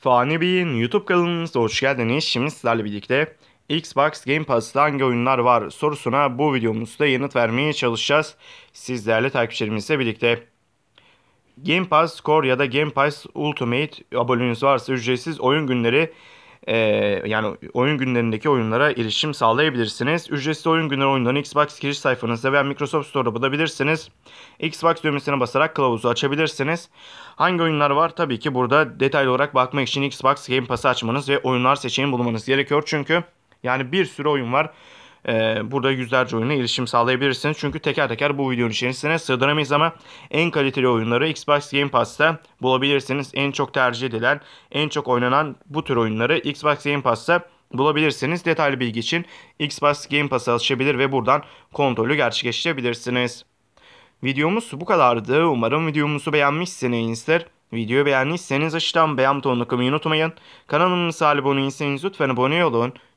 Fani Bey'in YouTube kanalınıza hoş geldiniz. Şimdi sizlerle birlikte Xbox Game Pass'ta hangi oyunlar var sorusuna bu videomuzda yanıt vermeye çalışacağız. Sizlerle takipçilerimizle birlikte. Game Pass Core ya da Game Pass Ultimate aboneniz varsa ücretsiz oyun günleri e, yani oyun günlerindeki oyunlara erişim sağlayabilirsiniz. Ücretsiz oyun günleri oyunlarını Xbox giriş sayfanızda veya Microsoft Store'da bulabilirsiniz. Xbox düğmesine basarak kılavuzu açabilirsiniz. Hangi oyunlar var? Tabii ki burada detaylı olarak bakmak için Xbox Game Pass'ı açmanız ve oyunlar seçeneğini bulmanız gerekiyor. Çünkü yani bir sürü oyun var e, burada yüzlerce oyuna erişim sağlayabilirsiniz. Çünkü teker teker bu videonun içerisine sığdıramayız ama en kaliteli oyunları Xbox Game Pass'ta bulabilirsiniz. En çok tercih edilen, en çok oynanan bu tür oyunları Xbox Game Pass'ta bulabilirsiniz. Detaylı bilgi için Xbox Game Pass'a alışabilir ve buradan kontrolü gerçekleştirebilirsiniz. Videomuz bu kadardı. Umarım videomuzu beğenmişsinizdir. Videoyu beğendiyseniz aşağıdan beğen butonuna tıklamayı unutmayın. Kanalımıza abone değilseniz lütfen abone olun.